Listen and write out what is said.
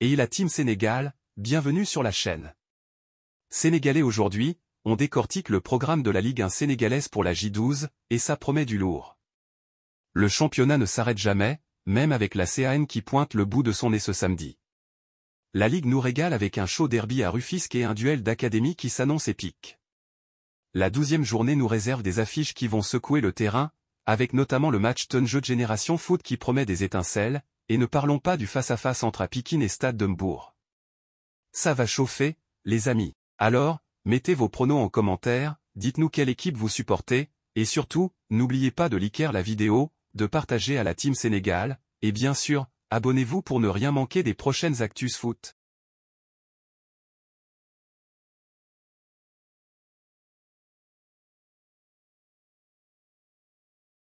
et il a Team Sénégal, bienvenue sur la chaîne. Sénégalais aujourd'hui, on décortique le programme de la Ligue 1 sénégalaise pour la J12, et ça promet du lourd. Le championnat ne s'arrête jamais, même avec la CAN qui pointe le bout de son nez ce samedi. La Ligue nous régale avec un show derby à Rufisque et un duel d'académie qui s'annonce épique. La douzième journée nous réserve des affiches qui vont secouer le terrain, avec notamment le match ton jeu de Génération Foot qui promet des étincelles, et ne parlons pas du face-à-face entre à et Stade de Ça va chauffer, les amis. Alors, mettez vos pronos en commentaire, dites-nous quelle équipe vous supportez, et surtout, n'oubliez pas de liker la vidéo, de partager à la Team Sénégal, et bien sûr, abonnez-vous pour ne rien manquer des prochaines Actus Foot.